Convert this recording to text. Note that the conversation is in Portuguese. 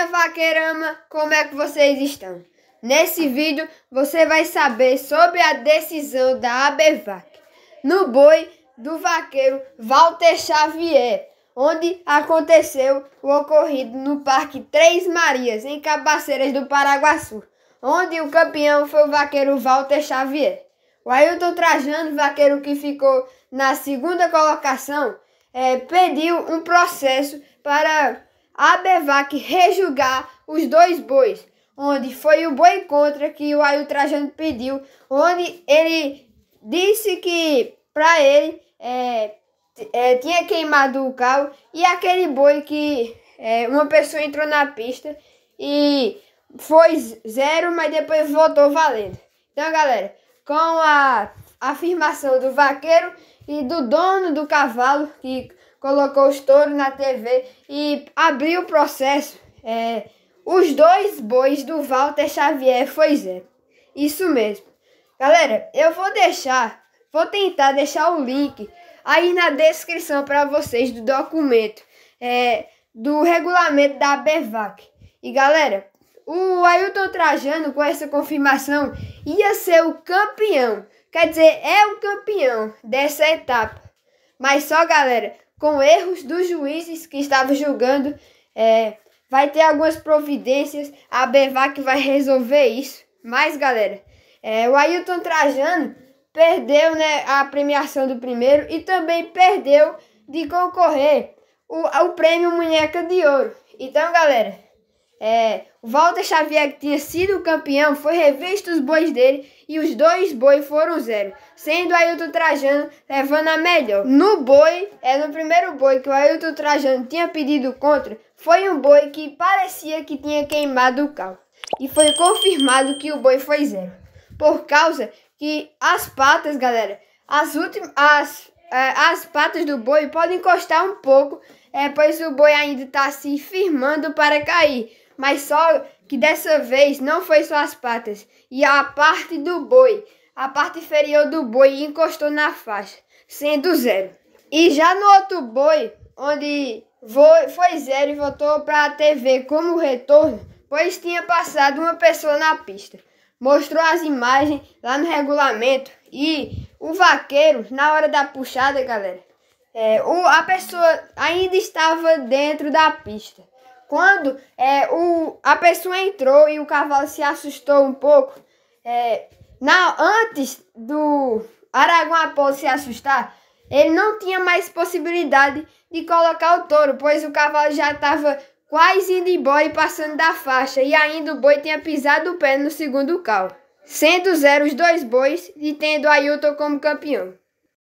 Minha vaqueirama, como é que vocês estão? Nesse vídeo você vai saber sobre a decisão da ABVAC no boi do vaqueiro Walter Xavier, onde aconteceu o ocorrido no Parque Três Marias, em Cabaceiras do Paraguaçu, onde o campeão foi o vaqueiro Walter Xavier. O Ailton Trajano, vaqueiro que ficou na segunda colocação, é, pediu um processo para Abevac rejugar os dois bois, onde foi o boi contra que o Aio Trajano pediu, onde ele disse que para ele é, é, tinha queimado o carro e aquele boi que é, uma pessoa entrou na pista e foi zero, mas depois voltou valendo. Então, galera, com a afirmação do vaqueiro e do dono do cavalo que colocou os touros na TV e abriu o processo. É, os dois bois do Walter Xavier foi zero. É, isso mesmo. Galera, eu vou deixar, vou tentar deixar o link aí na descrição para vocês do documento, é, do regulamento da BEVAC. E galera, o Ailton Trajano, com essa confirmação, ia ser o campeão. Quer dizer, é o campeão dessa etapa. Mas só, galera, com erros dos juízes que estavam julgando. É, vai ter algumas providências, a Bevac vai resolver isso. Mas, galera, é, o Ailton Trajano perdeu né, a premiação do primeiro e também perdeu de concorrer o, o prêmio Munheca de Ouro. Então, galera, é, o Walter Xavier, que tinha sido campeão, foi revisto os bois dele e os dois bois foram zero, sendo Ailton Trajano levando a melhor. No boi, é no primeiro boi que o Ailton Trajano tinha pedido contra, foi um boi que parecia que tinha queimado o carro. E foi confirmado que o boi foi zero. Por causa que as patas, galera, as últimas. As, é, as patas do boi podem encostar um pouco, é, pois o boi ainda está se firmando para cair mas só que dessa vez não foi suas patas, e a parte do boi, a parte inferior do boi encostou na faixa, sendo zero. E já no outro boi, onde foi zero e voltou para a TV como retorno, pois tinha passado uma pessoa na pista. Mostrou as imagens lá no regulamento e o vaqueiro, na hora da puxada, galera, é, o, a pessoa ainda estava dentro da pista. Quando é, o, a pessoa entrou e o cavalo se assustou um pouco, é, na, antes do Aragão Apolo se assustar, ele não tinha mais possibilidade de colocar o touro, pois o cavalo já estava quase indo embora e passando da faixa, e ainda o boi tinha pisado o pé no segundo cal, sendo zero os dois bois e tendo Ailton como campeão.